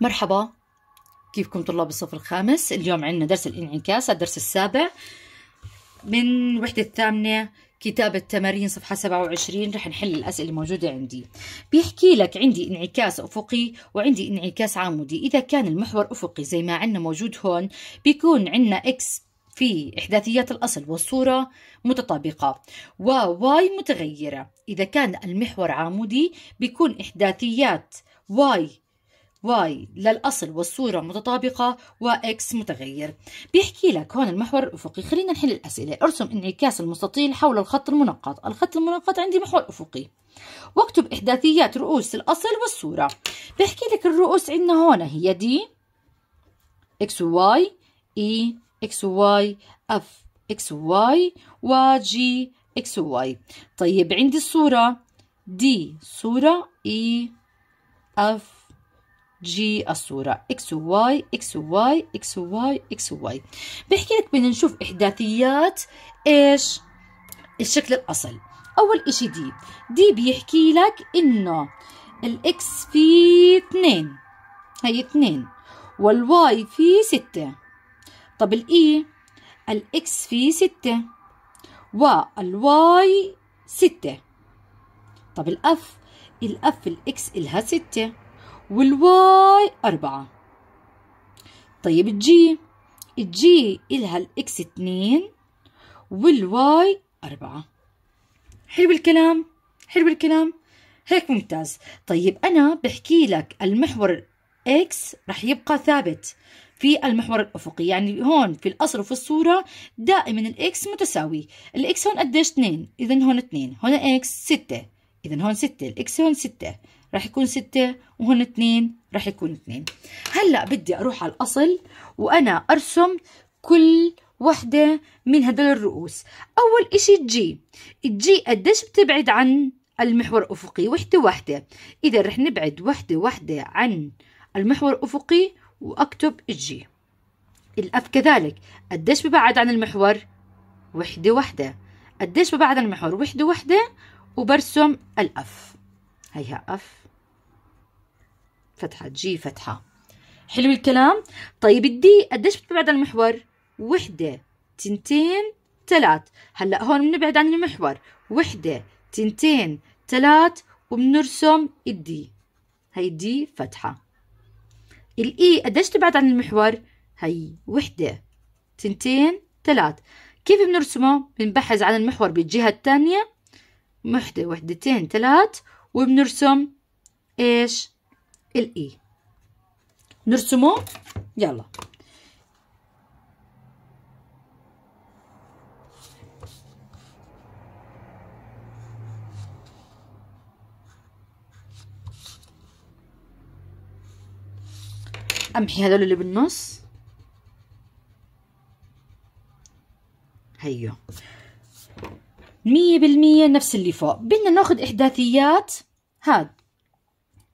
مرحبا كيفكم طلاب الصف الخامس اليوم عندنا درس الانعكاس الدرس السابع من وحدة الثامنة كتاب التمارين صفحة 27 رح نحل الأسئلة الموجودة عندي بيحكي لك عندي انعكاس أفقي وعندي انعكاس عمودي إذا كان المحور أفقي زي ما عندنا موجود هون بيكون عندنا إكس في إحداثيات الأصل والصورة متطابقة وواي متغيرة إذا كان المحور عمودي بيكون إحداثيات واي واي للأصل والصورة متطابقة وإكس متغير بيحكي لك هون المحور الأفقي خلينا نحل الأسئلة ارسم انعكاس المستطيل حول الخط المنقط الخط المنقط عندي محور أفقي واكتب إحداثيات رؤوس الأصل والصورة بيحكي لك الرؤوس عندنا هون هي دي إكس واي إي إكس واي أف إكس واي وجي إكس واي طيب عندي الصورة دي صورة إي e، أف جي الصورة اكس وواي اكس وواي اكس وواي اكس وواي بحكي لك بدنا نشوف إحداثيات ايش الشكل الأصل أول إشي دي دي بيحكي لك إنه الإكس في اثنين هي اثنين والواي في ستة طب الإي e؟ الإكس في ستة والواي ستة طب الأف الأف الإكس إلها ستة والواي أربعة طيب الجي الجي إلها الإكس اتنين والواي أربعة حلو الكلام حلو الكلام هيك ممتاز طيب أنا بحكي لك المحور إكس رح يبقى ثابت في المحور الأفقي يعني هون في الأصل وفي الصورة دائما الإكس متساوي الإكس هون قديش 2 إذا هون 2 هون إكس 6 إذا هون 6 الإكس هون 6 رح يكون ستة وهون اثنين رح يكون اثنين هلأ بدي أروح على الأصل وأنا أرسم كل وحدة من هدول الرؤوس أول إشي الجي الجي قديش بتبعد عن المحور الأفقي وحدة وحدة إذا رح نبعد وحدة وحدة عن المحور الأفقي وأكتب الجي الأف كذلك قديش ببعد عن المحور وحدة وحدة قديش ببعد عن المحور وحدة وحدة وبرسم الأف هيها اف فتحه جي فتحه حلو الكلام طيب الدي قديش بتبعد عن المحور وحده تنتين ثلاث هلا هون بنبعد عن المحور وحده تنتين ثلاث وبنرسم الدي هي دي فتحه الاي قديش تبعد عن المحور هي وحده تنتين ثلاث كيف بنرسمه بنبحث عن المحور بالجهه الثانيه وحده وحدتين ثلاث وبنرسم ايش الاي e. نرسمه يلا امحي هذول اللي بالنص هيو مية بالمية نفس اللي فوق بدنا ناخد إحداثيات هاد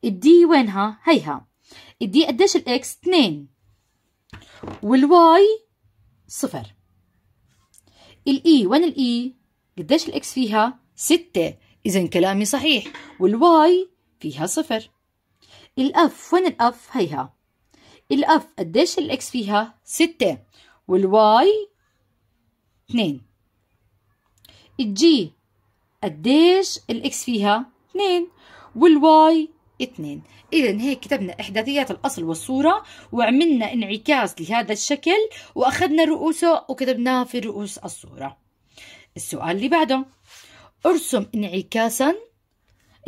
الدي وينها هيها الدي قديش الإكس اثنين والواي صفر الإي وين الإي قديش الإكس فيها ستة إذا كلامي صحيح والواي فيها صفر الأف وين الأف هيها الأف قديش الإكس فيها ستة والواي اثنين الجي قديش الاكس فيها 2 والواي 2 اذا هيك كتبنا احداثيات الاصل والصوره وعملنا انعكاس لهذا الشكل واخذنا رؤوسه وكتبناها في رؤوس الصوره السؤال اللي بعده ارسم انعكاسا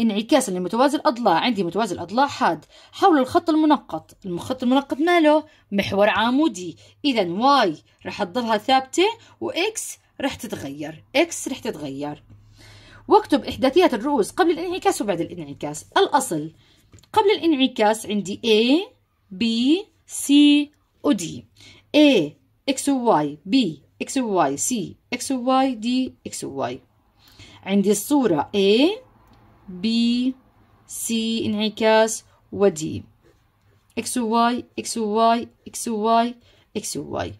انعكاسا لمتوازي الاضلاع عندي متوازي الاضلاع حاد حول الخط المنقط الخط المنقط ماله محور عمودي اذا واي رح تضلها ثابته واكس رح تتغير اكس رح تتغير واكتب إحداثيات الرؤوس قبل الانعكاس وبعد الانعكاس الأصل قبل الانعكاس عندي A B C و D A X و Y B X و Y C X و Y D X و Y عندي الصورة A B C انعكاس و D X و Y X و Y X و Y X و Y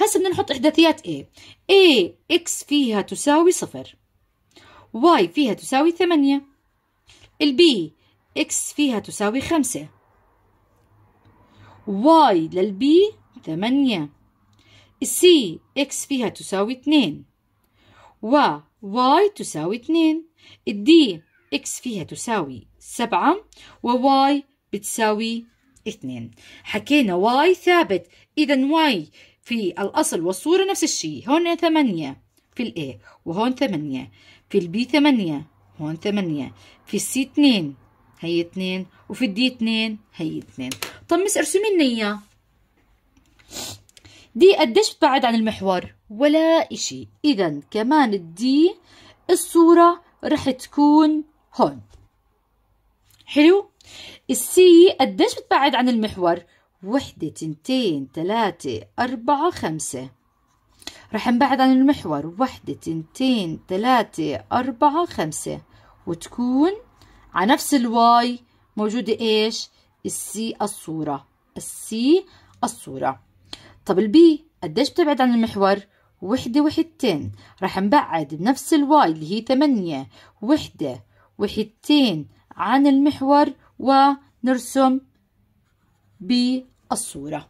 هسا بدنا نحط إحداثيات A A X فيها تساوي صفر Y فيها تساوي ثمانية ال B X فيها تساوي خمسة Y B ثمانية السي X فيها تساوي اثنين و Y تساوي اثنين D X فيها تساوي سبعة و Y بتساوي اثنين حكينا Y ثابت إذا Y في الأصل والصورة نفس الشيء هون ثمانية في الـ A وهون ثمانية في الـ B ثمانية هون ثمانية في الـ C اثنين هي اثنين وفي الـ D اثنين هي اثنين طب مس ارسمي لنا اياه دي قديش بتبعد عن المحور ولا اشي اذا كمان الدي الصورة رح تكون هون حلو السي قديش بتبعد عن المحور وحدة تنتين تلاتة أربعة خمسة رح نبعد عن المحور وحدة تنتين تلاتة أربعة خمسة وتكون على نفس الواي موجودة إيش السي الصورة السي الصورة طب البي قديش بتبعد عن المحور وحدة وحدتين رح نبعد بنفس الواي اللي هي ثمانية وحدة وحدتين عن المحور ونرسم بي الصورة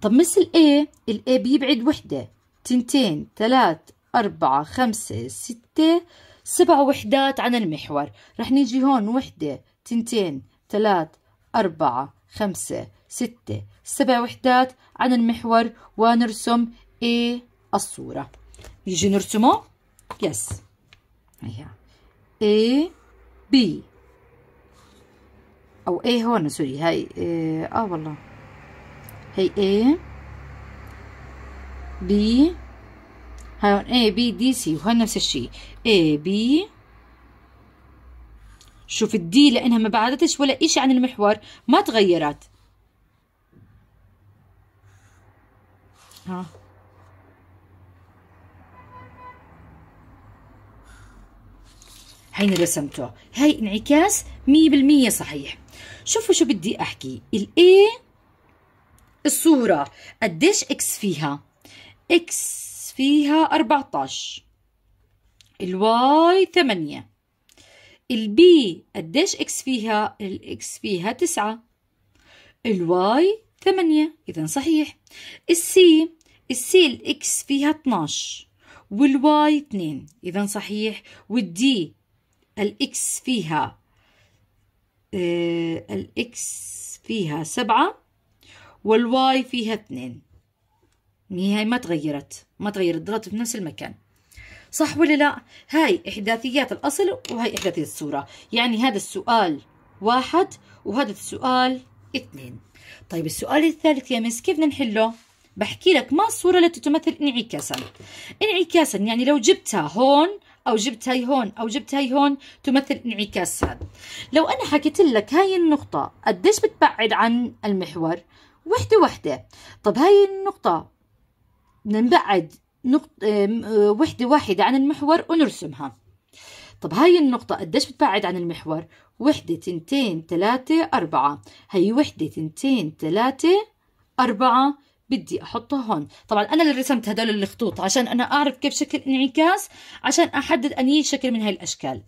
طب مثل A ال A بيبعد وحدة تنتين ثلاث أربعة خمسة ستة سبع وحدات عن المحور رح نيجي هون وحدة تنتين ثلاث أربعة خمسة ستة سبع وحدات عن المحور ونرسم A الصورة نيجي نرسمه يس هيا A B أو A هون سوري هاي آه, آه، والله هي A B هون A B D C وهون نفس الشيء A B شوف الدي لأنها ما بعدتش ولا إشي عن المحور ما تغيرت ها هيني رسمته هاي انعكاس مية بالمية صحيح شوفوا شو بدي أحكي الإيه الصورة قديش اكس فيها اكس فيها 14 الواي 8 البي قديش اكس فيها الاكس فيها 9 الواي 8 اذا صحيح السي السي الاكس فيها 12 والواي 2 اذا صحيح والدي الاكس فيها آه الاكس فيها 7 والواي فيها اثنين هي يعني ما تغيرت ما تغيرت ضلت في نفس المكان صح ولا لا هاي إحداثيات الأصل وهي إحداثيات الصورة يعني هذا السؤال واحد وهذا السؤال اثنين طيب السؤال الثالث يا مس كيف بدنا نحله بحكي لك ما الصورة التي تمثل انعكاسا انعكاسا يعني لو جبتها هون أو جبت هاي هون أو جبت هاي هون تمثل انعكاس هذا لو أنا حكيت لك هاي النقطة قديش بتبعد عن المحور وحده وحده طب هاي النقطة نبعد نقطة آه، وحدة واحدة عن المحور ونرسمها طب هاي النقطة قديش بتبعد عن المحور وحدة تنتين تلاتة أربعة هي وحدة تنتين تلاتة أربعة بدي احطها هون طبعا انا اللي رسمت هدول الخطوط عشان انا اعرف كيف شكل انعكاس عشان احدد اني شكل من هاي الاشكال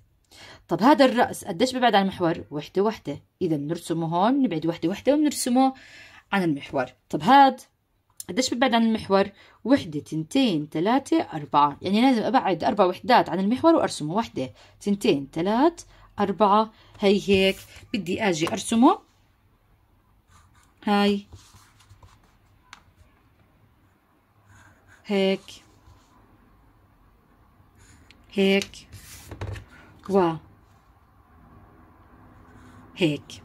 طب هذا الراس قديش ببعد عن المحور وحده وحده اذا بنرسمه هون نبعد وحده وحده وبنرسمه عن المحور طب هاد قديش ببعد عن المحور وحدة تنتين تلاتة أربعة يعني لازم أبعد أربع وحدات عن المحور وأرسمه وحدة تنتين تلات أربعة هي هيك بدي أجي أرسمه هاي هيك هيك و هيك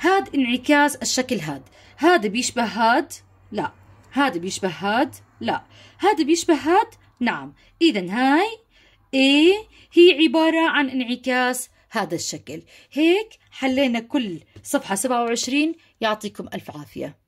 هاد انعكاس الشكل هاد هذا بيشبه هاد لا هذا بيشبه هاد لا هذا بيشبه هاد نعم إذا هاي اي هي عبارة عن انعكاس هذا الشكل هيك حلينا كل صفحة 27 يعطيكم ألف عافية